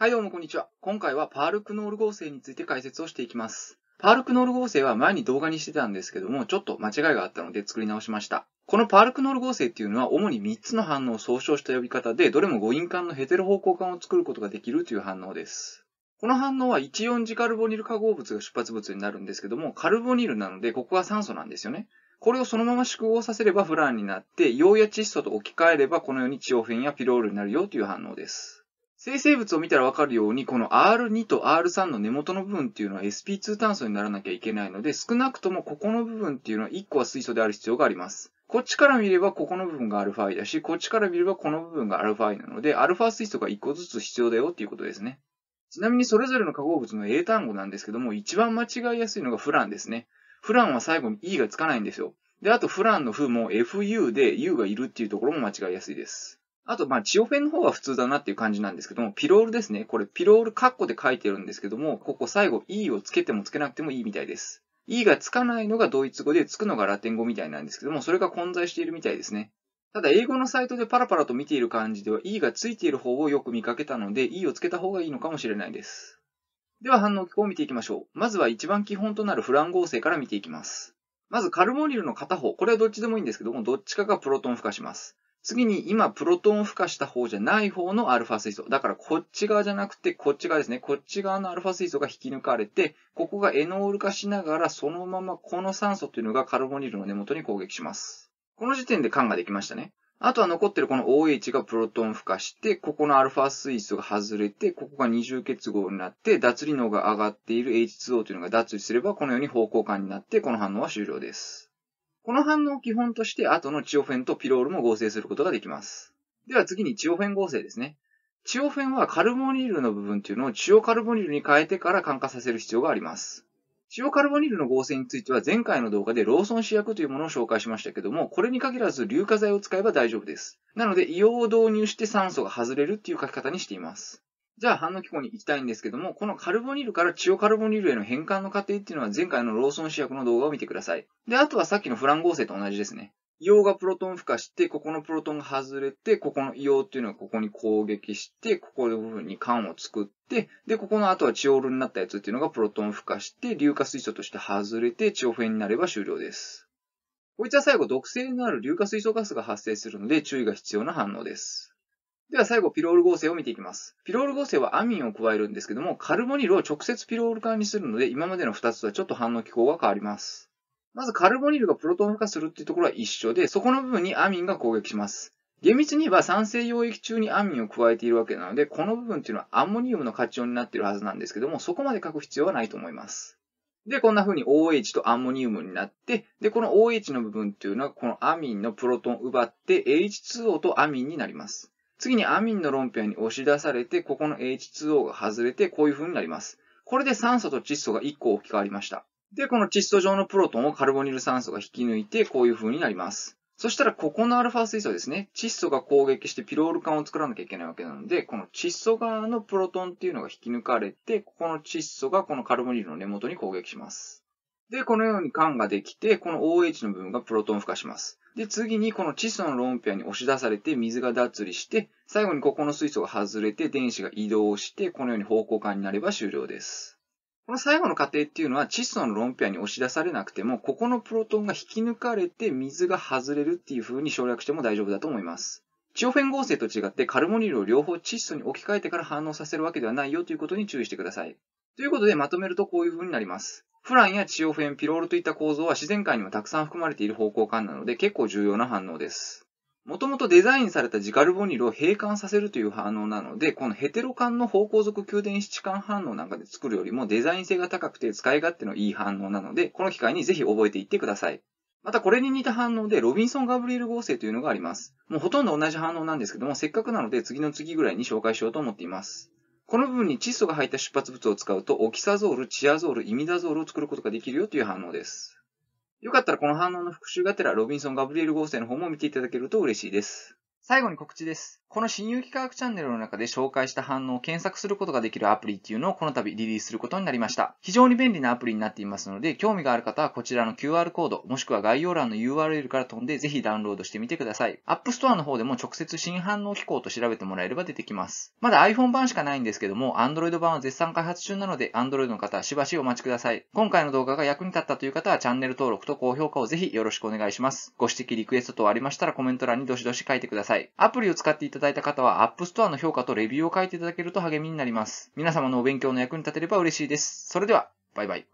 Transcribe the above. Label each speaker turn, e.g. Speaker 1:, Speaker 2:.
Speaker 1: はいどうもこんにちは。今回はパールクノール合成について解説をしていきます。パールクノール合成は前に動画にしてたんですけども、ちょっと間違いがあったので作り直しました。このパールクノール合成っていうのは主に3つの反応を総称した呼び方で、どれも誤飲管のヘテロ方向管を作ることができるという反応です。この反応は14次カルボニル化合物が出発物になるんですけども、カルボニルなのでここは酸素なんですよね。これをそのまま縮合させればフランになって、陽や窒素と置き換えればこのようにチオフェンやピロールになるよという反応です。生成物を見たらわかるように、この R2 と R3 の根元の部分っていうのは SP2 炭素にならなきゃいけないので、少なくともここの部分っていうのは1個は水素である必要があります。こっちから見ればここの部分が α だし、こっちから見ればこの部分が α なので、α 水素が1個ずつ必要だよっていうことですね。ちなみにそれぞれの化合物の英単語なんですけども、一番間違いやすいのがフランですね。フランは最後に E がつかないんですよ。で、あとフランのフも FU で U がいるっていうところも間違いやすいです。あと、まあ、チオフェンの方は普通だなっていう感じなんですけども、ピロールですね。これ、ピロールカッコで書いてるんですけども、ここ最後 E をつけてもつけなくてもいいみたいです。E がつかないのがドイツ語で、つくのがラテン語みたいなんですけども、それが混在しているみたいですね。ただ、英語のサイトでパラパラと見ている感じでは、E がついている方をよく見かけたので、E をつけた方がいいのかもしれないです。では、反応機構を見ていきましょう。まずは一番基本となるフラン合成から見ていきます。まず、カルモニルの片方、これはどっちでもいいんですけども、どっちかがプロトン付加します。次に今プロトン付加した方じゃない方のアルファ水素。だからこっち側じゃなくてこっち側ですね。こっち側のアルファ水素が引き抜かれて、ここがエノール化しながらそのままこの酸素というのがカルボニルの根元に攻撃します。この時点で缶ができましたね。あとは残ってるこの OH がプロトン付加して、ここのアルファ水素が外れて、ここが二重結合になって、脱離能が上がっている H2O というのが脱離すれば、このように方向感になって、この反応は終了です。この反応を基本として後のチオフェンとピロールも合成することができます。では次にチオフェン合成ですね。チオフェンはカルボニルの部分というのをチオカルボニルに変えてから感化させる必要があります。チオカルボニルの合成については前回の動画でローソン試薬というものを紹介しましたけども、これに限らず硫化剤を使えば大丈夫です。なので、硫黄を導入して酸素が外れるっていう書き方にしています。じゃあ反応機構に行きたいんですけども、このカルボニルからチオカルボニルへの変換の過程っていうのは前回のローソン試薬の動画を見てください。で、あとはさっきのフラン合成と同じですね。硫黄がプロトン付加して、ここのプロトンが外れて、ここの硫黄っていうのがここに攻撃して、ここの部分に缶を作って、で、ここの後はチオールになったやつっていうのがプロトン付加して、硫化水素として外れて、チオフェンになれば終了です。こいつは最後毒性のある硫化水素ガスが発生するので注意が必要な反応です。では最後、ピロール合成を見ていきます。ピロール合成はアミンを加えるんですけども、カルボニルを直接ピロール化にするので、今までの2つとはちょっと反応機構が変わります。まず、カルボニルがプロトン化するっていうところは一緒で、そこの部分にアミンが攻撃します。厳密に言えば酸性溶液中にアミンを加えているわけなので、この部分っていうのはアンモニウムの活用になっているはずなんですけども、そこまで書く必要はないと思います。で、こんな風に OH とアンモニウムになって、で、この OH の部分っていうのは、このアミンのプロトンを奪って H2O とアミンになります。次にアミンの論辺に押し出されて、ここの H2O が外れて、こういう風になります。これで酸素と窒素が1個置き換わりました。で、この窒素上のプロトンをカルボニル酸素が引き抜いて、こういう風になります。そしたら、ここのアルファ水素ですね。窒素が攻撃してピロール管を作らなきゃいけないわけなので、この窒素側のプロトンっていうのが引き抜かれて、ここの窒素がこのカルボニルの根元に攻撃します。で、このように缶ができて、この OH の部分がプロトン付加します。で、次にこの窒素のロンペアに押し出されて水が脱離して、最後にここの水素が外れて電子が移動して、このように方向感になれば終了です。この最後の過程っていうのは窒素のロンペアに押し出されなくても、ここのプロトンが引き抜かれて水が外れるっていう風に省略しても大丈夫だと思います。チオフェン合成と違ってカルモニルを両方窒素に置き換えてから反応させるわけではないよということに注意してください。ということでまとめるとこういう風になります。フランやチオフェン、ピロールといった構造は自然界にもたくさん含まれている方向感なので結構重要な反応です。もともとデザインされたジカルボニルを閉管させるという反応なので、このヘテロ管の方向属給電七管反応なんかで作るよりもデザイン性が高くて使い勝手のいい反応なので、この機会にぜひ覚えていってください。またこれに似た反応でロビンソン・ガブリエル合成というのがあります。もうほとんど同じ反応なんですけども、せっかくなので次の次ぐらいに紹介しようと思っています。この部分に窒素が入った出発物を使うと、オキサゾール、チアゾール、イミダゾールを作ることができるよという反応です。よかったらこの反応の復習がてら、ロビンソン・ガブリエル合成の方も見ていただけると嬉しいです。最後に告知です。この新有機科学チャンネルの中で紹介した反応を検索することができるアプリっていうのをこの度リリースすることになりました。非常に便利なアプリになっていますので、興味がある方はこちらの QR コード、もしくは概要欄の URL から飛んでぜひダウンロードしてみてください。App Store の方でも直接新反応機構と調べてもらえれば出てきます。まだ iPhone 版しかないんですけども、Android 版は絶賛開発中なので、Android の方はしばしお待ちください。今回の動画が役に立ったという方はチャンネル登録と高評価をぜひよろしくお願いします。ご指摘リクエスト等ありましたらコメント欄にどしどし書いてください。い。アプリを使っていただいた方は、App Store の評価とレビューを書いていただけると励みになります。皆様のお勉強の役に立てれば嬉しいです。それでは、バイバイ。